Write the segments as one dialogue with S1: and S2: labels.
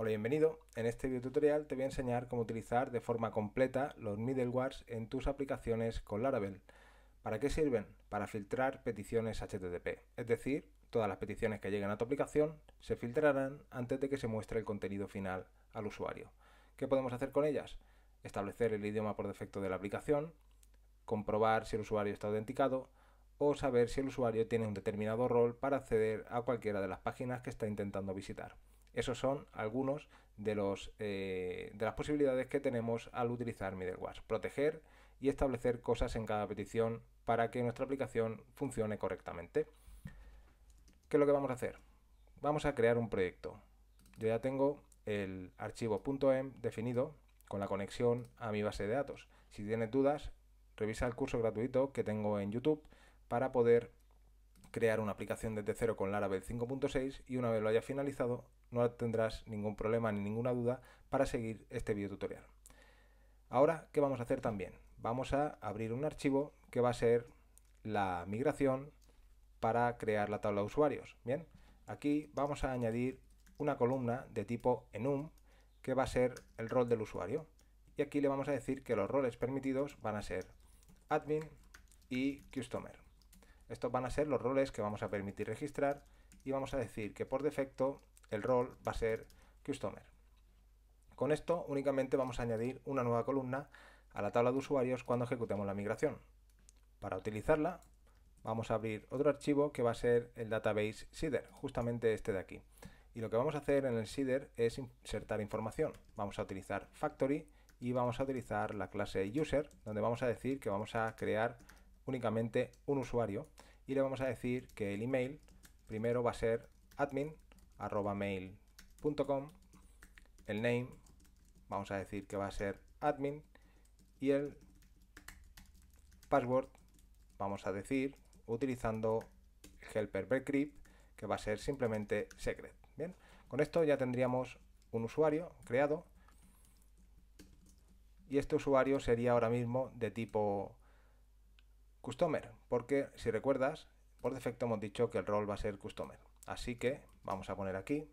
S1: Hola, bienvenido. En este video tutorial te voy a enseñar cómo utilizar de forma completa los middlewares en tus aplicaciones con Laravel. ¿Para qué sirven? Para filtrar peticiones HTTP, es decir, todas las peticiones que lleguen a tu aplicación se filtrarán antes de que se muestre el contenido final al usuario. ¿Qué podemos hacer con ellas? Establecer el idioma por defecto de la aplicación, comprobar si el usuario está autenticado o saber si el usuario tiene un determinado rol para acceder a cualquiera de las páginas que está intentando visitar. Esos son algunos de, los, eh, de las posibilidades que tenemos al utilizar middleware. Proteger y establecer cosas en cada petición para que nuestra aplicación funcione correctamente. ¿Qué es lo que vamos a hacer? Vamos a crear un proyecto. Yo ya tengo el archivo .em definido con la conexión a mi base de datos. Si tienes dudas, revisa el curso gratuito que tengo en YouTube para poder crear una aplicación desde cero con Laravel 5.6 y una vez lo haya finalizado, no tendrás ningún problema ni ninguna duda para seguir este video tutorial. Ahora, ¿qué vamos a hacer también? Vamos a abrir un archivo que va a ser la migración para crear la tabla de usuarios. Bien, aquí vamos a añadir una columna de tipo enum que va a ser el rol del usuario. Y aquí le vamos a decir que los roles permitidos van a ser admin y customer. Estos van a ser los roles que vamos a permitir registrar y vamos a decir que por defecto el rol va a ser Customer. Con esto únicamente vamos a añadir una nueva columna a la tabla de usuarios cuando ejecutemos la migración. Para utilizarla vamos a abrir otro archivo que va a ser el database seeder, justamente este de aquí. Y lo que vamos a hacer en el seeder es insertar información. Vamos a utilizar factory y vamos a utilizar la clase user, donde vamos a decir que vamos a crear únicamente un usuario y le vamos a decir que el email primero va a ser admin arroba mail.com, el name, vamos a decir que va a ser admin, y el password, vamos a decir, utilizando helper bcrypt, que va a ser simplemente secret. Bien, con esto ya tendríamos un usuario creado y este usuario sería ahora mismo de tipo customer, porque si recuerdas, por defecto hemos dicho que el rol va a ser customer. Así que vamos a poner aquí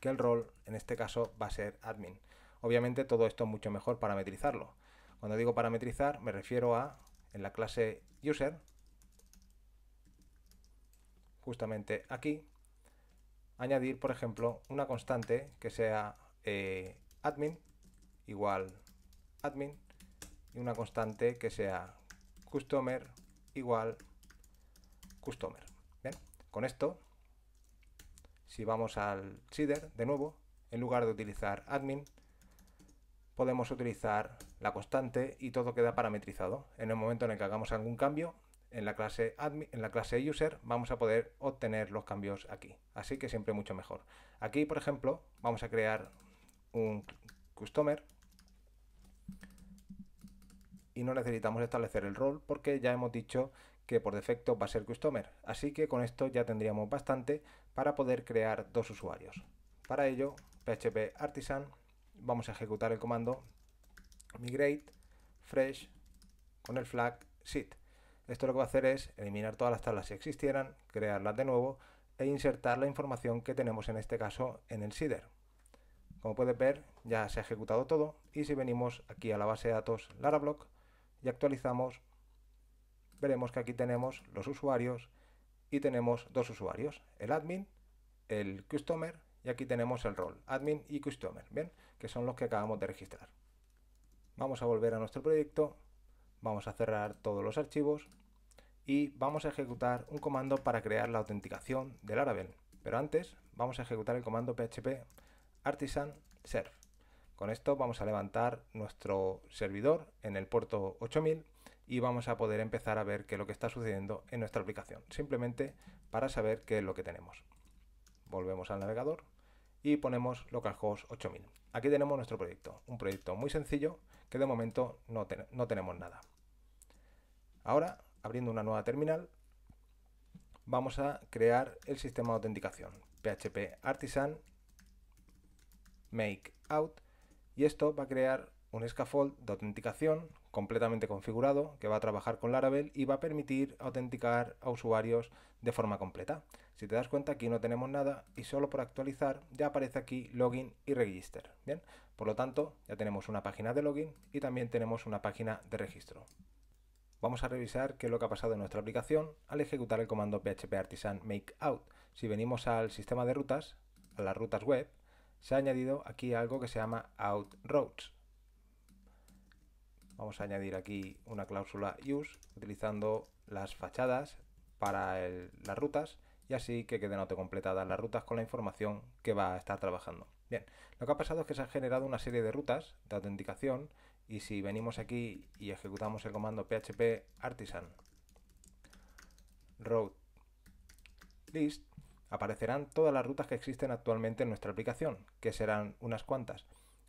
S1: que el rol en este caso va a ser admin. Obviamente todo esto es mucho mejor parametrizarlo. Cuando digo parametrizar me refiero a en la clase user, justamente aquí, añadir por ejemplo una constante que sea eh, admin igual admin y una constante que sea customer igual customer. ¿Bien? Con esto si vamos al seeder de nuevo, en lugar de utilizar admin, podemos utilizar la constante y todo queda parametrizado. En el momento en el que hagamos algún cambio en la clase, en la clase user, vamos a poder obtener los cambios aquí. Así que siempre mucho mejor. Aquí, por ejemplo, vamos a crear un customer y no necesitamos establecer el rol porque ya hemos dicho que por defecto va a ser Customer, así que con esto ya tendríamos bastante para poder crear dos usuarios. Para ello, php artisan, vamos a ejecutar el comando migrate fresh con el flag sit. Esto lo que va a hacer es eliminar todas las tablas si existieran, crearlas de nuevo e insertar la información que tenemos en este caso en el Seeder. Como puedes ver, ya se ha ejecutado todo y si venimos aquí a la base de datos Larablock y actualizamos, veremos que aquí tenemos los usuarios y tenemos dos usuarios, el admin, el customer y aquí tenemos el rol, admin y customer, ¿bien? Que son los que acabamos de registrar. Vamos a volver a nuestro proyecto, vamos a cerrar todos los archivos y vamos a ejecutar un comando para crear la autenticación del Laravel. Pero antes vamos a ejecutar el comando php artisan serve. Con esto vamos a levantar nuestro servidor en el puerto 8000 y vamos a poder empezar a ver qué es lo que está sucediendo en nuestra aplicación, simplemente para saber qué es lo que tenemos. Volvemos al navegador y ponemos localhost 8000. Aquí tenemos nuestro proyecto, un proyecto muy sencillo que de momento no, no tenemos nada. Ahora, abriendo una nueva terminal, vamos a crear el sistema de autenticación php artisan make out y esto va a crear un scaffold de autenticación completamente configurado que va a trabajar con Laravel y va a permitir autenticar a usuarios de forma completa. Si te das cuenta aquí no tenemos nada y solo por actualizar ya aparece aquí login y register. Bien, por lo tanto ya tenemos una página de login y también tenemos una página de registro. Vamos a revisar qué es lo que ha pasado en nuestra aplicación al ejecutar el comando php artisan out. Si venimos al sistema de rutas, a las rutas web, se ha añadido aquí algo que se llama out routes Vamos a añadir aquí una cláusula use utilizando las fachadas para las rutas y así que queden autocompletadas las rutas con la información que va a estar trabajando. Bien, lo que ha pasado es que se ha generado una serie de rutas de autenticación y si venimos aquí y ejecutamos el comando php artisan road list, aparecerán todas las rutas que existen actualmente en nuestra aplicación, que serán unas cuantas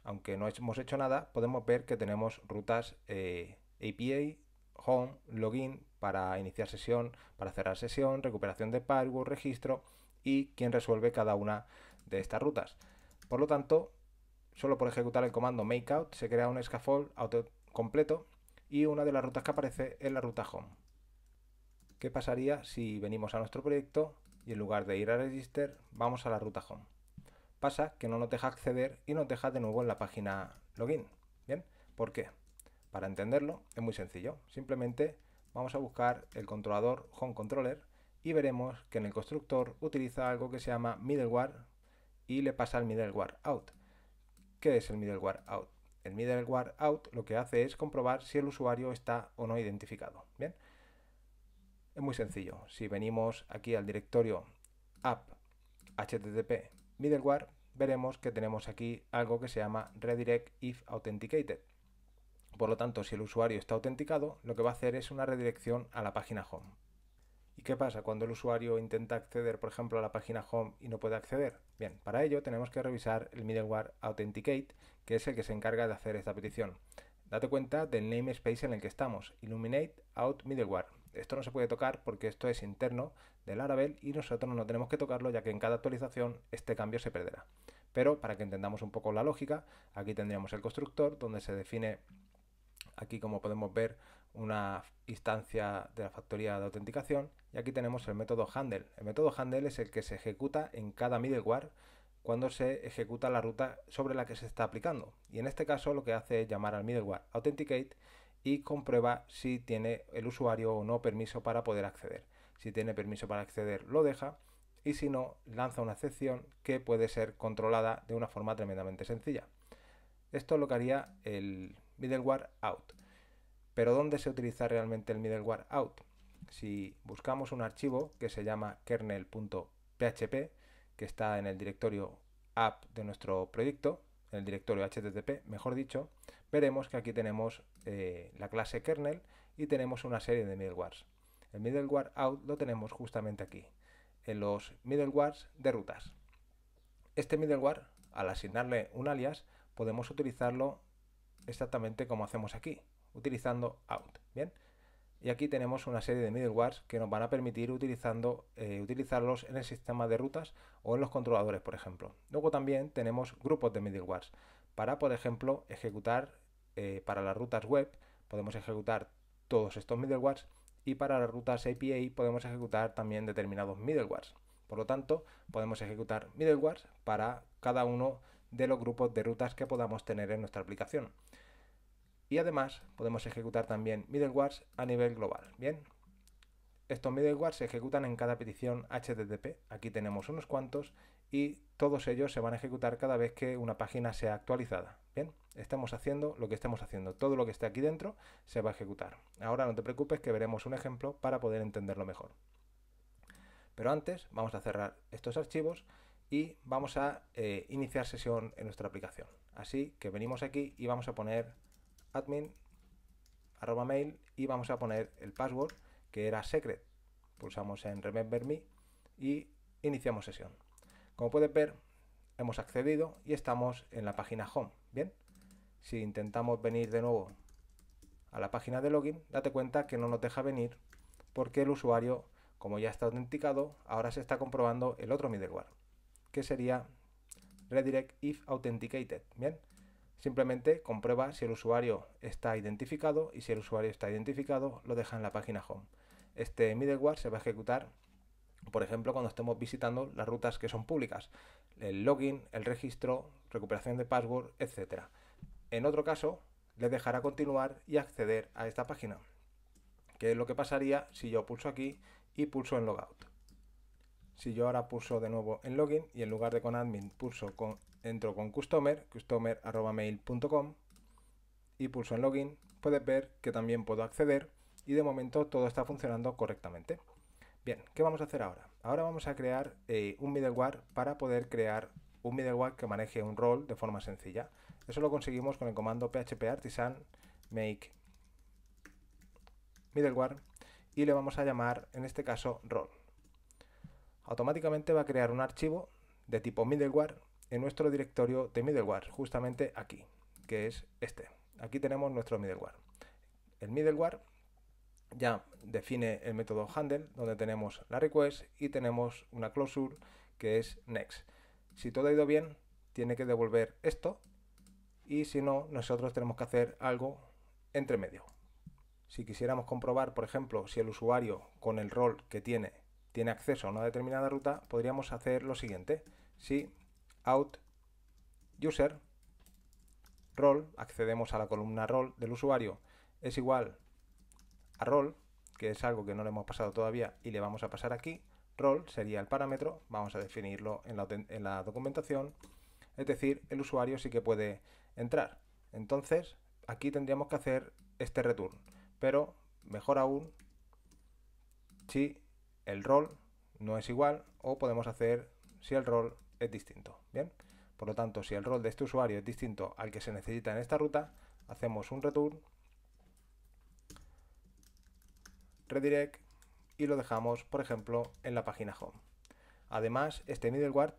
S1: aunque no hemos hecho nada, podemos ver que tenemos rutas eh, APA, Home, Login para iniciar sesión, para cerrar sesión, recuperación de password, registro y quién resuelve cada una de estas rutas. Por lo tanto, solo por ejecutar el comando makeout se crea un scaffold auto completo y una de las rutas que aparece es la ruta home. ¿Qué pasaría si venimos a nuestro proyecto y en lugar de ir a register vamos a la ruta home? pasa que no nos deja acceder y nos deja de nuevo en la página login. ¿Bien? ¿Por qué? Para entenderlo es muy sencillo. Simplemente vamos a buscar el controlador HomeController controller y veremos que en el constructor utiliza algo que se llama middleware y le pasa el middleware out. ¿Qué es el middleware out? El middleware out lo que hace es comprobar si el usuario está o no identificado. Bien, es muy sencillo. Si venimos aquí al directorio app http middleware, veremos que tenemos aquí algo que se llama redirect if authenticated. Por lo tanto, si el usuario está autenticado, lo que va a hacer es una redirección a la página home. ¿Y qué pasa cuando el usuario intenta acceder, por ejemplo, a la página home y no puede acceder? Bien, para ello tenemos que revisar el middleware Authenticate, que es el que se encarga de hacer esta petición. Date cuenta del namespace en el que estamos, Illuminate Out Middleware. Esto no se puede tocar porque esto es interno del Laravel y nosotros no tenemos que tocarlo ya que en cada actualización este cambio se perderá. Pero para que entendamos un poco la lógica, aquí tendríamos el constructor donde se define aquí como podemos ver una instancia de la factoría de autenticación y aquí tenemos el método handle. El método handle es el que se ejecuta en cada middleware cuando se ejecuta la ruta sobre la que se está aplicando. Y en este caso lo que hace es llamar al middleware authenticate y comprueba si tiene el usuario o no permiso para poder acceder. Si tiene permiso para acceder, lo deja. Y si no, lanza una excepción que puede ser controlada de una forma tremendamente sencilla. Esto lo que haría el middleware out. Pero ¿dónde se utiliza realmente el middleware out? Si buscamos un archivo que se llama kernel.php, que está en el directorio app de nuestro proyecto, en el directorio HTTP, mejor dicho, veremos que aquí tenemos eh, la clase kernel y tenemos una serie de middlewares. El middleware out lo tenemos justamente aquí, en los middlewares de rutas. Este middleware, al asignarle un alias, podemos utilizarlo exactamente como hacemos aquí, utilizando out. ¿bien? Y aquí tenemos una serie de middlewares que nos van a permitir utilizando, eh, utilizarlos en el sistema de rutas o en los controladores, por ejemplo. Luego también tenemos grupos de middlewares para, por ejemplo, ejecutar eh, para las rutas web, podemos ejecutar todos estos middlewares y para las rutas API podemos ejecutar también determinados middlewares. Por lo tanto, podemos ejecutar middlewares para cada uno de los grupos de rutas que podamos tener en nuestra aplicación. Y además podemos ejecutar también middlewares a nivel global. Bien, estos middleware se ejecutan en cada petición HTTP, aquí tenemos unos cuantos, y todos ellos se van a ejecutar cada vez que una página sea actualizada. Bien, estamos haciendo lo que estamos haciendo, todo lo que esté aquí dentro se va a ejecutar. Ahora no te preocupes que veremos un ejemplo para poder entenderlo mejor. Pero antes vamos a cerrar estos archivos y vamos a eh, iniciar sesión en nuestra aplicación. Así que venimos aquí y vamos a poner admin arroba mail y vamos a poner el password que era Secret. Pulsamos en Remember Me y iniciamos sesión. Como puedes ver, hemos accedido y estamos en la página Home. Bien, si intentamos venir de nuevo a la página de login, date cuenta que no nos deja venir porque el usuario, como ya está autenticado, ahora se está comprobando el otro middleware, que sería redirect if authenticated. Bien, simplemente comprueba si el usuario está identificado y si el usuario está identificado lo deja en la página home este middleware se va a ejecutar, por ejemplo, cuando estemos visitando las rutas que son públicas, el login, el registro, recuperación de password, etc. En otro caso, le dejará continuar y acceder a esta página, que es lo que pasaría si yo pulso aquí y pulso en logout. Si yo ahora pulso de nuevo en login y en lugar de con admin pulso con, entro con customer, customer.mail.com y pulso en login, puedes ver que también puedo acceder y de momento todo está funcionando correctamente. Bien, ¿qué vamos a hacer ahora? Ahora vamos a crear eh, un middleware para poder crear un middleware que maneje un rol de forma sencilla. Eso lo conseguimos con el comando php artisan make middleware y le vamos a llamar, en este caso, role. Automáticamente va a crear un archivo de tipo middleware en nuestro directorio de middleware, justamente aquí, que es este. Aquí tenemos nuestro middleware. El middleware ya define el método handle, donde tenemos la request y tenemos una closure que es next. Si todo ha ido bien, tiene que devolver esto y si no, nosotros tenemos que hacer algo entre medio. Si quisiéramos comprobar, por ejemplo, si el usuario con el rol que tiene tiene acceso a una determinada ruta, podríamos hacer lo siguiente. Si out user rol, accedemos a la columna rol del usuario, es igual a role, que es algo que no le hemos pasado todavía y le vamos a pasar aquí. role sería el parámetro, vamos a definirlo en la, en la documentación, es decir, el usuario sí que puede entrar. Entonces, aquí tendríamos que hacer este return, pero mejor aún si el rol no es igual o podemos hacer si el rol es distinto. Bien, por lo tanto, si el rol de este usuario es distinto al que se necesita en esta ruta, hacemos un return redirect y lo dejamos, por ejemplo, en la página home. Además, este middleware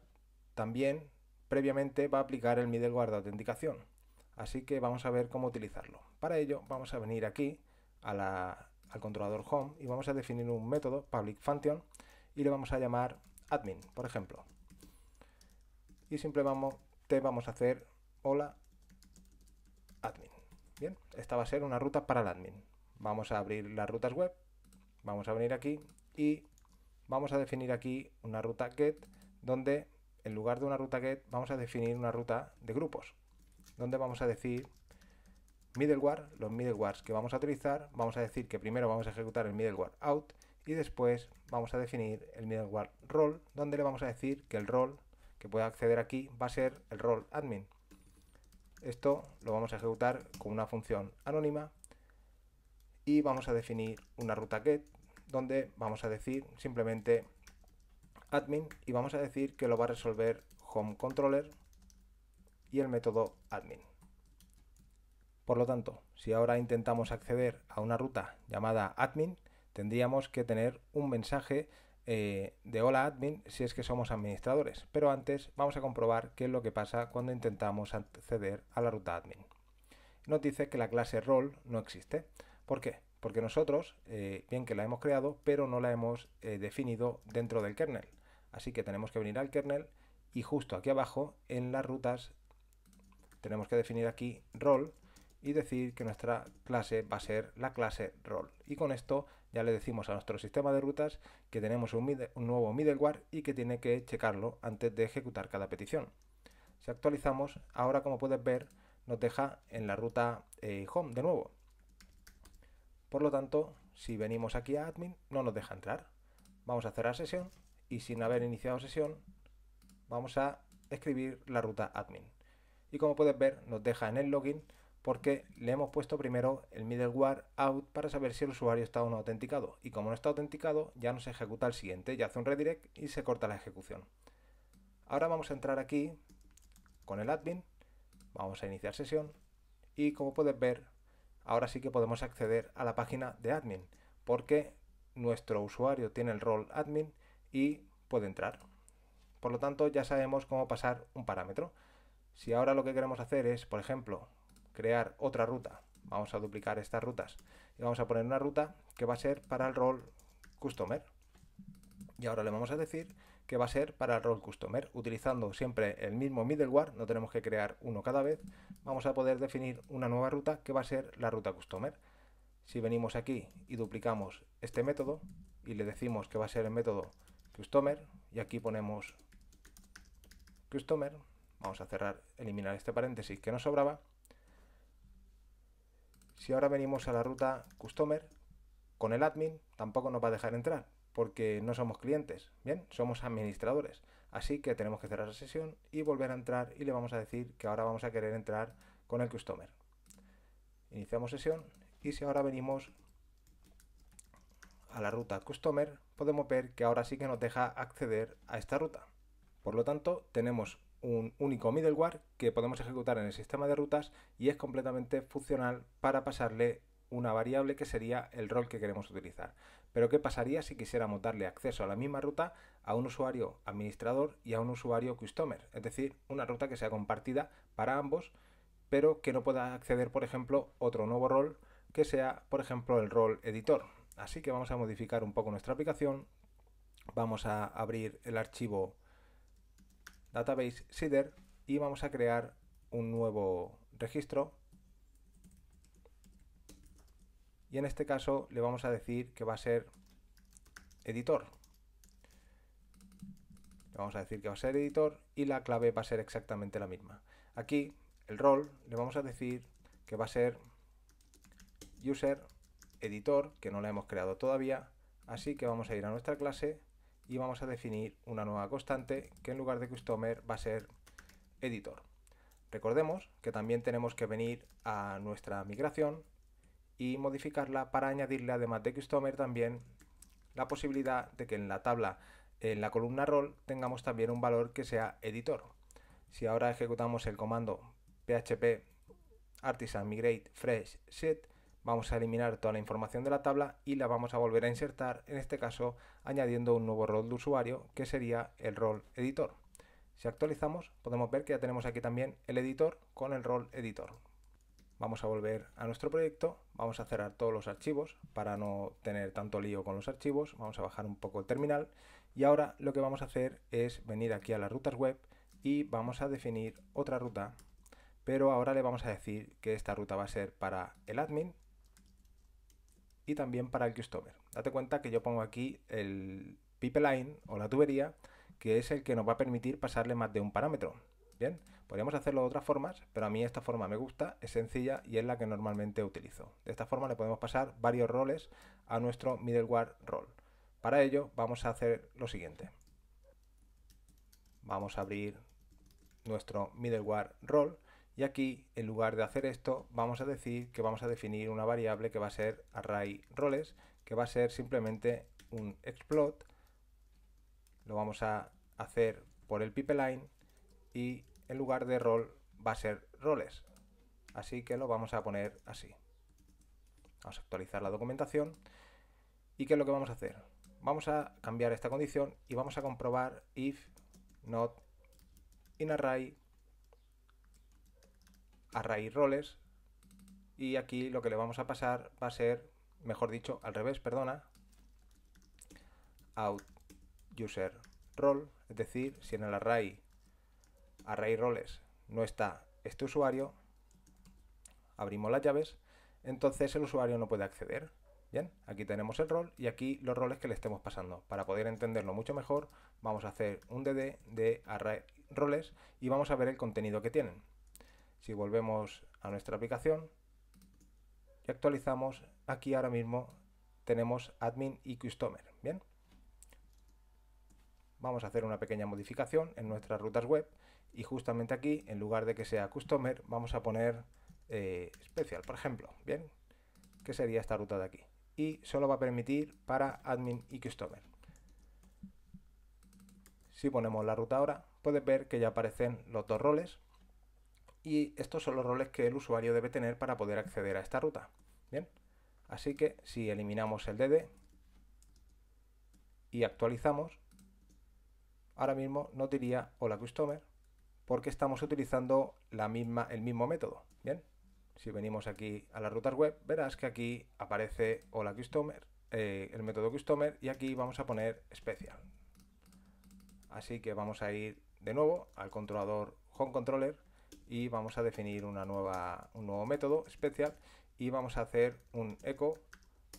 S1: también previamente va a aplicar el middleware de autenticación. Así que vamos a ver cómo utilizarlo. Para ello vamos a venir aquí al controlador home y vamos a definir un método public function y le vamos a llamar admin, por ejemplo. Y simplemente vamos a hacer hola admin. Bien, esta va a ser una ruta para el admin. Vamos a abrir las rutas web Vamos a venir aquí y vamos a definir aquí una ruta get donde en lugar de una ruta get vamos a definir una ruta de grupos donde vamos a decir middleware, los middlewares que vamos a utilizar, vamos a decir que primero vamos a ejecutar el middleware out y después vamos a definir el middleware role donde le vamos a decir que el role que pueda acceder aquí va a ser el role admin. Esto lo vamos a ejecutar con una función anónima y vamos a definir una ruta get donde vamos a decir simplemente admin y vamos a decir que lo va a resolver home controller y el método admin. Por lo tanto, si ahora intentamos acceder a una ruta llamada admin, tendríamos que tener un mensaje eh, de hola admin si es que somos administradores. Pero antes vamos a comprobar qué es lo que pasa cuando intentamos acceder a la ruta admin. Nos dice que la clase role no existe. ¿Por qué? porque nosotros, eh, bien que la hemos creado, pero no la hemos eh, definido dentro del kernel. Así que tenemos que venir al kernel y justo aquí abajo, en las rutas, tenemos que definir aquí role y decir que nuestra clase va a ser la clase role. Y con esto ya le decimos a nuestro sistema de rutas que tenemos un, nuevo middleware y que tiene que checarlo antes de ejecutar cada petición. Si actualizamos, ahora como puedes ver, nos deja en la ruta eh, home de nuevo. Por lo tanto, si venimos aquí a admin, no nos deja entrar. Vamos a cerrar sesión y sin haber iniciado sesión, vamos a escribir la ruta admin. Y como puedes ver, nos deja en el login porque le hemos puesto primero el middleware out para saber si el usuario está o no autenticado. Y como no está autenticado, ya no se ejecuta el siguiente, ya hace un redirect y se corta la ejecución. Ahora vamos a entrar aquí con el admin, vamos a iniciar sesión y como puedes ver, ahora sí que podemos acceder a la página de admin, porque nuestro usuario tiene el rol admin y puede entrar. Por lo tanto, ya sabemos cómo pasar un parámetro. Si ahora lo que queremos hacer es, por ejemplo, crear otra ruta, vamos a duplicar estas rutas y vamos a poner una ruta que va a ser para el rol customer. Y ahora le vamos a decir que va a ser para el role customer. Utilizando siempre el mismo middleware, no tenemos que crear uno cada vez, vamos a poder definir una nueva ruta que va a ser la ruta customer. Si venimos aquí y duplicamos este método y le decimos que va a ser el método customer y aquí ponemos customer, vamos a cerrar, eliminar este paréntesis que nos sobraba. Si ahora venimos a la ruta customer, con el admin tampoco nos va a dejar entrar, porque no somos clientes, ¿bien? Somos administradores. Así que tenemos que cerrar la sesión y volver a entrar y le vamos a decir que ahora vamos a querer entrar con el customer. Iniciamos sesión y si ahora venimos a la ruta customer, podemos ver que ahora sí que nos deja acceder a esta ruta. Por lo tanto, tenemos un único middleware que podemos ejecutar en el sistema de rutas y es completamente funcional para pasarle una variable que sería el rol que queremos utilizar. Pero ¿qué pasaría si quisiéramos darle acceso a la misma ruta a un usuario administrador y a un usuario customer? Es decir, una ruta que sea compartida para ambos, pero que no pueda acceder, por ejemplo, otro nuevo rol que sea, por ejemplo, el rol editor. Así que vamos a modificar un poco nuestra aplicación. Vamos a abrir el archivo database seeder y vamos a crear un nuevo registro y en este caso le vamos a decir que va a ser editor. Le vamos a decir que va a ser editor y la clave va a ser exactamente la misma. Aquí el rol le vamos a decir que va a ser user editor, que no la hemos creado todavía, así que vamos a ir a nuestra clase y vamos a definir una nueva constante que en lugar de customer va a ser editor. Recordemos que también tenemos que venir a nuestra migración y modificarla para añadirle además de customer también la posibilidad de que en la tabla, en la columna role tengamos también un valor que sea editor. Si ahora ejecutamos el comando php artisan migrate fresh set, vamos a eliminar toda la información de la tabla y la vamos a volver a insertar, en este caso añadiendo un nuevo rol de usuario que sería el rol editor. Si actualizamos podemos ver que ya tenemos aquí también el editor con el rol editor vamos a volver a nuestro proyecto, vamos a cerrar todos los archivos para no tener tanto lío con los archivos, vamos a bajar un poco el terminal y ahora lo que vamos a hacer es venir aquí a las rutas web y vamos a definir otra ruta, pero ahora le vamos a decir que esta ruta va a ser para el admin y también para el customer. Date cuenta que yo pongo aquí el pipeline o la tubería, que es el que nos va a permitir pasarle más de un parámetro. Bien, Podríamos hacerlo de otras formas, pero a mí esta forma me gusta, es sencilla y es la que normalmente utilizo. De esta forma le podemos pasar varios roles a nuestro middleware role. Para ello vamos a hacer lo siguiente. Vamos a abrir nuestro middleware role y aquí en lugar de hacer esto vamos a decir que vamos a definir una variable que va a ser array roles que va a ser simplemente un explot. Lo vamos a hacer por el pipeline y en lugar de rol va a ser roles. Así que lo vamos a poner así. Vamos a actualizar la documentación. ¿Y qué es lo que vamos a hacer? Vamos a cambiar esta condición y vamos a comprobar if not in array array roles y aquí lo que le vamos a pasar va a ser, mejor dicho, al revés, perdona, out user role, es decir, si en el array array roles no está este usuario, abrimos las llaves, entonces el usuario no puede acceder. Bien, aquí tenemos el rol y aquí los roles que le estemos pasando. Para poder entenderlo mucho mejor, vamos a hacer un DD de array roles y vamos a ver el contenido que tienen. Si volvemos a nuestra aplicación y actualizamos, aquí ahora mismo tenemos admin y customer. Bien, vamos a hacer una pequeña modificación en nuestras rutas web y justamente aquí, en lugar de que sea customer, vamos a poner eh, especial special, por ejemplo, ¿bien? Que sería esta ruta de aquí. Y solo va a permitir para admin y customer. Si ponemos la ruta ahora, puedes ver que ya aparecen los dos roles y estos son los roles que el usuario debe tener para poder acceder a esta ruta. Bien, así que si eliminamos el DD y actualizamos, ahora mismo no diría hola customer, porque estamos utilizando la misma, el mismo método. Bien, si venimos aquí a las rutas web, verás que aquí aparece hola customer, eh, el método customer y aquí vamos a poner especial Así que vamos a ir de nuevo al controlador home controller y vamos a definir una nueva, un nuevo método especial y vamos a hacer un echo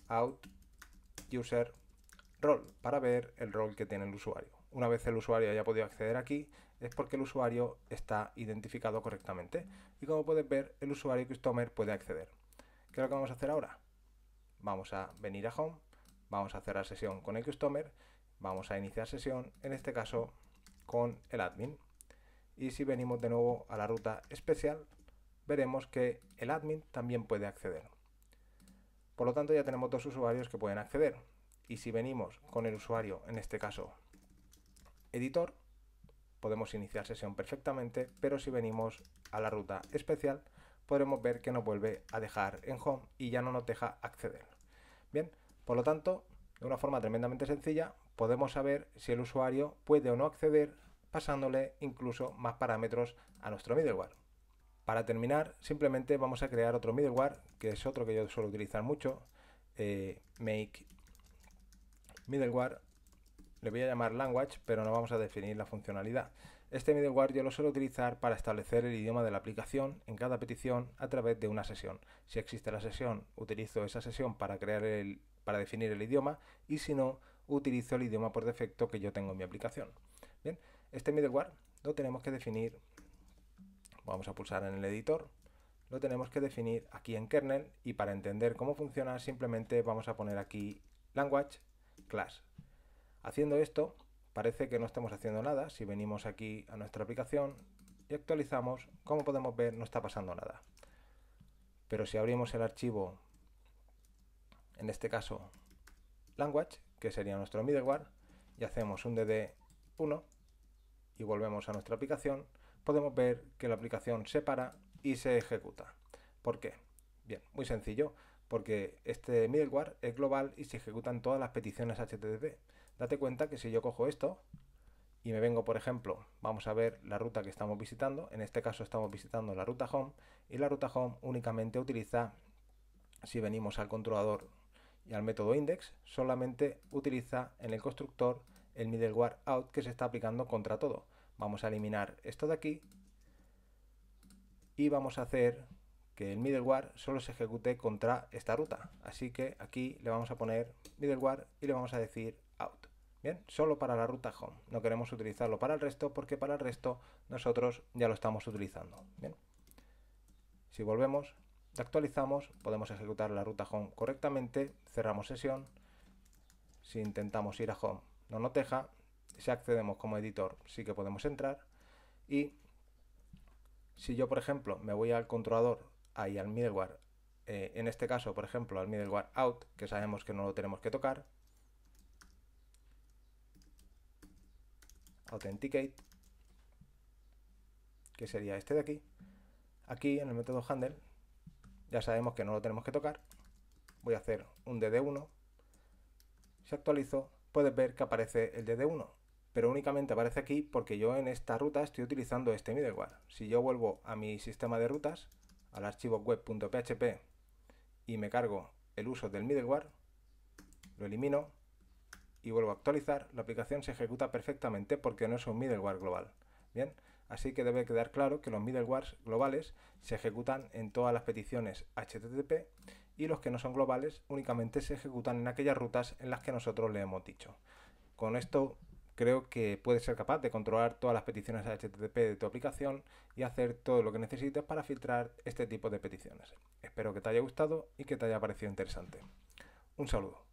S1: out user role para ver el rol que tiene el usuario. Una vez el usuario haya podido acceder aquí, es porque el usuario está identificado correctamente. Y como puedes ver, el usuario customer puede acceder. ¿Qué es lo que vamos a hacer ahora? Vamos a venir a Home, vamos a cerrar sesión con el customer, vamos a iniciar sesión, en este caso con el admin. Y si venimos de nuevo a la ruta especial, veremos que el admin también puede acceder. Por lo tanto, ya tenemos dos usuarios que pueden acceder. Y si venimos con el usuario, en este caso editor, podemos iniciar sesión perfectamente, pero si venimos a la ruta especial, podremos ver que nos vuelve a dejar en home y ya no nos deja acceder. Bien, por lo tanto, de una forma tremendamente sencilla, podemos saber si el usuario puede o no acceder pasándole incluso más parámetros a nuestro middleware. Para terminar, simplemente vamos a crear otro middleware, que es otro que yo suelo utilizar mucho, eh, make middleware le voy a llamar language, pero no vamos a definir la funcionalidad. Este middleware yo lo suelo utilizar para establecer el idioma de la aplicación en cada petición a través de una sesión. Si existe la sesión, utilizo esa sesión para crear el para definir el idioma y si no, utilizo el idioma por defecto que yo tengo en mi aplicación. Bien, este middleware lo tenemos que definir vamos a pulsar en el editor lo tenemos que definir aquí en kernel y para entender cómo funciona simplemente vamos a poner aquí language class Haciendo esto, parece que no estamos haciendo nada. Si venimos aquí a nuestra aplicación y actualizamos, como podemos ver, no está pasando nada. Pero si abrimos el archivo, en este caso, language, que sería nuestro middleware, y hacemos un dd1 y volvemos a nuestra aplicación, podemos ver que la aplicación se para y se ejecuta. ¿Por qué? Bien, muy sencillo, porque este middleware es global y se ejecutan todas las peticiones HTTP Date cuenta que si yo cojo esto y me vengo, por ejemplo, vamos a ver la ruta que estamos visitando, en este caso estamos visitando la ruta home, y la ruta home únicamente utiliza, si venimos al controlador y al método index, solamente utiliza en el constructor el middleware out que se está aplicando contra todo. Vamos a eliminar esto de aquí y vamos a hacer que el middleware solo se ejecute contra esta ruta. Así que aquí le vamos a poner middleware y le vamos a decir out. Bien, solo para la ruta home. No queremos utilizarlo para el resto porque para el resto nosotros ya lo estamos utilizando. si volvemos, actualizamos, podemos ejecutar la ruta home correctamente, cerramos sesión. Si intentamos ir a home, no nos deja. Si accedemos como editor, sí que podemos entrar. Y si yo, por ejemplo, me voy al controlador, ahí al middleware, eh, en este caso, por ejemplo, al middleware out, que sabemos que no lo tenemos que tocar, authenticate, que sería este de aquí. Aquí en el método handle ya sabemos que no lo tenemos que tocar. Voy a hacer un dd1. Si actualizo, puedes ver que aparece el dd1, pero únicamente aparece aquí porque yo en esta ruta estoy utilizando este middleware. Si yo vuelvo a mi sistema de rutas, al archivo web.php y me cargo el uso del middleware, lo elimino, y vuelvo a actualizar, la aplicación se ejecuta perfectamente porque no es un middleware global. Bien, así que debe quedar claro que los middlewares globales se ejecutan en todas las peticiones HTTP y los que no son globales únicamente se ejecutan en aquellas rutas en las que nosotros le hemos dicho. Con esto creo que puedes ser capaz de controlar todas las peticiones HTTP de tu aplicación y hacer todo lo que necesites para filtrar este tipo de peticiones. Espero que te haya gustado y que te haya parecido interesante. Un saludo.